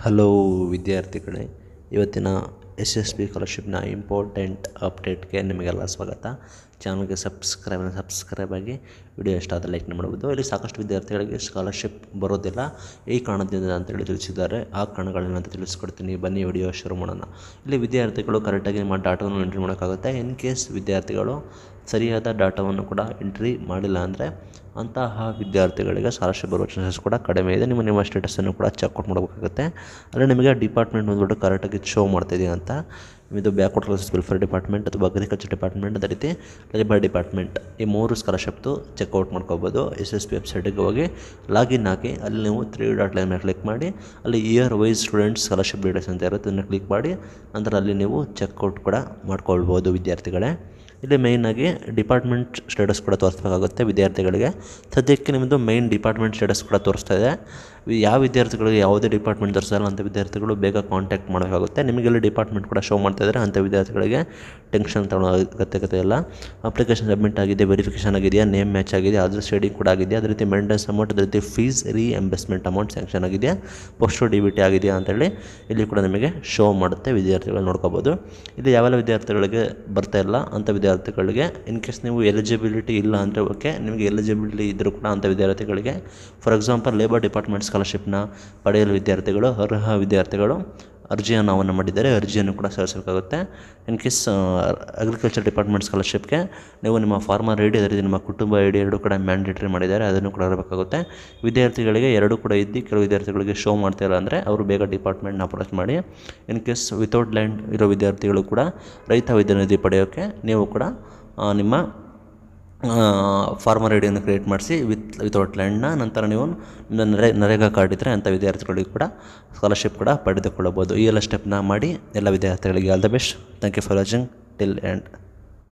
hello ವಿದ್ಯಾರ್ಥಿಗಳೇ ಇವತ್ತಿನ S S B ಸ್ಕಾಲರ್ಶಿಪ್ನ ಇಂಪಾರ್ಟೆಂಟ್ ಅಪ್ಡೇಟ್ಗೆ ನಿಮಗೆಲ್ಲ ಸ್ವಾಗತ ಚಾನಲ್ಗೆ ಸಬ್ಸ್ಕ್ರೈಬ್ ಸಬ್ಸ್ಕ್ರೈಬ್ ಆಗಿ ವಿಡಿಯೋ ಇಷ್ಟ ಆದರೆ ಲೈಕ್ ಮಾಡ್ಬೋದು ಇಲ್ಲಿ ಸಾಕಷ್ಟು ವಿದ್ಯಾರ್ಥಿಗಳಿಗೆ ಸ್ಕಾಲರ್ಶಿಪ್ ಬರೋದಿಲ್ಲ ಈ ಕಾರಣದಿಂದ ಅಂತೇಳಿ ತಿಳಿಸಿದ್ದಾರೆ ಆ ಕಾರಣಗಳನ್ನ ತಿಳಿಸ್ಕೊಡ್ತೀನಿ ಬನ್ನಿ ವಿಡಿಯೋ ಶುರು ಮಾಡೋಣ ಇಲ್ಲಿ ವಿದ್ಯಾರ್ಥಿಗಳು ಕರೆಕ್ಟಾಗಿ ನಿಮ್ಮ ಡಾಟಾವನ್ನು ಎಂಟ್ರಿ ಮಾಡೋಕ್ಕಾಗುತ್ತೆ ಇನ್ ಕೇಸ್ ವಿದ್ಯಾರ್ಥಿಗಳು ಸರಿಯಾದ ಡಾಟಾವನ್ನು ಕೂಡ ಎಂಟ್ರಿ ಮಾಡಿಲ್ಲ ಅಂದರೆ ಅಂತಹ ವಿದ್ಯಾರ್ಥಿಗಳಿಗೆ ಸ್ಕಾಲರ್ಶಿಪ್ ಬರುವ ಚಾನ್ಸಸ್ ಕೂಡ ಕಡಿಮೆ ಇದೆ ನಿಮ್ಮ ನಿಮ್ಮ ಸ್ಟೇಟಸನ್ನು ಕೂಡ ಚೆಕ್ ಔಟ್ ಮಾಡಬೇಕಾಗುತ್ತೆ ಅಂದರೆ ನಿಮಗೆ ಡಿಪಾರ್ಟ್ಮೆಂಟ್ ಬಂದುಬಿಟ್ಟು ಕರೆಕ್ಟಾಗಿ ಶೋ ಮಾಡ್ತಿದ್ದೀವಿ ಅಂತ ಇದು ಬ್ಯಾಕ್ವರ್ಡ್ ಕ್ಲಾಸಸ್ ವೆಲ್ಫೇರ್ ಡಿಪಾರ್ಟ್ಮೆಂಟ್ ಅಥವಾ ಅಗ್ರಿಕಲ್ಚರ್ ಡಿಪಾರ್ಟ್ಮೆಂಟ್ ಅದೇ ರೀತಿ ಲೇಬರ್ ಡಿಪಾರ್ಟ್ಮೆಂಟ್ ಈ ಮೂರು ಸ್ಕಾಲರ್ಶಿಪ್ದು ಚೆಕ್ಔಟ್ ಮಾಡ್ಕೋಬೋದು ಎಸ್ ಎಸ್ ಪಿ ವೆಬ್ಸೈಟಿಗೆ ಹೋಗಿ ಲಾಗಿನ್ ಹಾಕಿ ಅಲ್ಲಿ ನೀವು ತ್ರೀ ಡಾಟ್ ಲೈನ್ ಮೇಲೆ ಕ್ಲಿಕ್ ಮಾಡಿ ಅಲ್ಲಿ year wise students scholarship details ಅಂತ ಇರುತ್ತೆ ಅದನ್ನು ಕ್ಲಿಕ್ ಮಾಡಿ ನಂತರ ಅಲ್ಲಿ ನೀವು ಚೆಕ್ಔಟ್ ಕೂಡ ಮಾಡ್ಕೊಳ್ಬೋದು ವಿದ್ಯಾರ್ಥಿಗಳೇ ಇಲ್ಲಿ ಮೇಯ್ನಾಗಿ ಡಿಪಾರ್ಟ್ಮೆಂಟ್ ಸ್ಟೇಟಸ್ ಕೂಡ ತೋರಿಸ್ಬೇಕಾಗುತ್ತೆ ವಿದ್ಯಾರ್ಥಿಗಳಿಗೆ ಸದ್ಯಕ್ಕೆ ನಿಮ್ಮದು ಮೈನ್ ಡಿಪಾರ್ಟ್ಮೆಂಟ್ ಸ್ಟೇಟಸ್ ಕೂಡ ತೋರಿಸ್ತಾ ಇದೆ ಯಾವ ವಿದ್ಯಾರ್ಥಿಗಳಿಗೆ ಯಾವುದೇ ಡಿಪಾರ್ಟ್ಮೆಂಟ್ ತರಿಸಲ್ಲ ಅಂಥ ವಿದ್ಯಾರ್ಥಿಗಳು ಬೇಗ ಕಾಂಟ್ಯಾಕ್ಟ್ ಮಾಡಬೇಕಾಗುತ್ತೆ ನಿಮಗೆಲ್ಲ ಡಿಪಾರ್ಟ್ಮೆಂಟ್ ಕೂಡ ಶೋ ಮಾಡ್ತಾ ಇದ್ದಾರೆ ಅಂಥ ವಿದ್ಯಾರ್ಥಿಗಳಿಗೆ ಟೆನ್ಷನ್ ತಗೊಳ್ಳೋ ಅಗತ್ಯಕತೆ ಇಲ್ಲ ಅಪ್ಲಿಕೇಶನ್ ಸಬ್ಮಿಟ್ ಆಗಿದೆ ವೆರಿಫಿಕೇಷನ್ ಆಗಿದೆಯಾ ನೇಮ್ ಮ್ಯಾಚ್ ಆಗಿದೆ ಅದರ ಶೇಡಿಂಗ್ ಕೂಡ ಆಗಿದೆ ಅದೇ ರೀತಿ ಮೆಂಟೆನ್ಸ್ ಅಮೌಂಟ್ ಅದೇ ರೀತಿ ಫೀಸ್ ರೀಎಂಬರ್ಸ್ಮೆಂಟ್ ಅಮೌಂಟ್ ಸ್ಯಾಂಕ್ಷನ್ ಆಗಿದೆಯಾ ಪೋಸ್ಟ್ ಡಿ ಬಿ ಟಿ ಆಗಿದೆಯಾ ಅಂತೇಳಿ ಇಲ್ಲಿ ಕೂಡ ನಿಮಗೆ ಶೋ ಮಾಡುತ್ತೆ ವಿದ್ಯಾರ್ಥಿಗಳು ನೋಡ್ಕೋಬೋದು ಇದು ಯಾವೆಲ್ಲ ವಿದ್ಯಾರ್ಥಿಗಳಿಗೆ ಬರ್ತಾ ಇಲ್ಲ ಅಂಥ ವಿದ್ಯಾರ್ಥಿಗಳಿಗೆ ಇನ್ ಕೇಸ್ ನೀವು ಎಲಿಜಿಬಿಲಿಟಿ ಇಲ್ಲ ಅಂತ ಓಕೆ ನಿಮಗೆ ಎಲಿಜಿಬಿಲಿಟಿ ಇದ್ದರೂ ಕೂಡ ಅಂಥ ವಿದ್ಯಾರ್ಥಿಗಳಿಗೆ ಫಾರ್ ಎಕ್ಸಾಂಪಲ್ ಲೇಬರ್ ಡಿಪಾರ್ಟ್ಮೆಂಟ್ಸ್ ಸ್ಕಾಲರ್ಶಿಪ್ನ ಪಡೆಯಲು ವಿದ್ಯಾರ್ಥಿಗಳು ಅರ್ಹ ವಿದ್ಯಾರ್ಥಿಗಳು ಅರ್ಜಿಯನ್ನು ಆಹ್ವಾನ ಮಾಡಿದ್ದಾರೆ ಅರ್ಜಿಯನ್ನು ಕೂಡ ಸಲ್ಲಿಸಬೇಕಾಗುತ್ತೆ ಇನ್ ಕೇಸ್ ಅಗ್ರಿಕಲ್ಚರ್ ಡಿಪಾರ್ಟ್ಮೆಂಟ್ ಸ್ಕಾಲರ್ಶಿಪ್ಗೆ ನೀವು ನಿಮ್ಮ ಫಾರ್ಮರ್ ಐ ಡಿ ಅದೇ ನಿಮ್ಮ ಕುಟುಂಬ ಐ ಡಿ ಎರಡೂ ಕೂಡ ಮ್ಯಾಂಡೇಟರಿ ಮಾಡಿದ್ದಾರೆ ಅದನ್ನು ಕೂಡ ಇರಬೇಕಾಗುತ್ತೆ ವಿದ್ಯಾರ್ಥಿಗಳಿಗೆ ಎರಡೂ ಕೂಡ ಇದ್ದು ಕೆಲವು ವಿದ್ಯಾರ್ಥಿಗಳಿಗೆ ಶೋ ಮಾಡ್ತಾಯಿಲ್ಲ ಅಂದರೆ ಅವರು ಬೇಗ ಡಿಪಾರ್ಟ್ಮೆಂಟ್ನ ಅಪ್ರೋಚ್ ಮಾಡಿ ಇನ್ ಕೇಸ್ ವಿತೌಟ್ ಲ್ಯಾಂಡ್ ಇರೋ ವಿದ್ಯಾರ್ಥಿಗಳು ಕೂಡ ರೈತ ವಿದ್ಯಾನಿಧಿ ಪಡೆಯೋಕ್ಕೆ ನೀವು ಕೂಡ ನಿಮ್ಮ ಫಾರ್ಮರ್ ಐ ಕ್ರಿಯೇಟ್ ಮಾಡಿಸಿ ವಿತ್ ವಿತೌಟ್ ಲ್ಯಾಂಡ್ನ ನಂತರ ನೀವು ನರೇ ನರೇಗಾ ಕಾರ್ಡ್ ಇದ್ದರೆ ಅಂಥ ವಿದ್ಯಾರ್ಥಿಗಳಿಗೆ ಕೂಡ ಸ್ಕಾಲರ್ಶಿಪ್ ಕೂಡ ಪಡೆದುಕೊಳ್ಳಬಹುದು ಈ ಎಲ್ಲ ಸ್ಟೆಪ್ನ ಮಾಡಿ ಎಲ್ಲ ವಿದ್ಯಾರ್ಥಿಗಳಿಗೆ all the best thank you for watching till and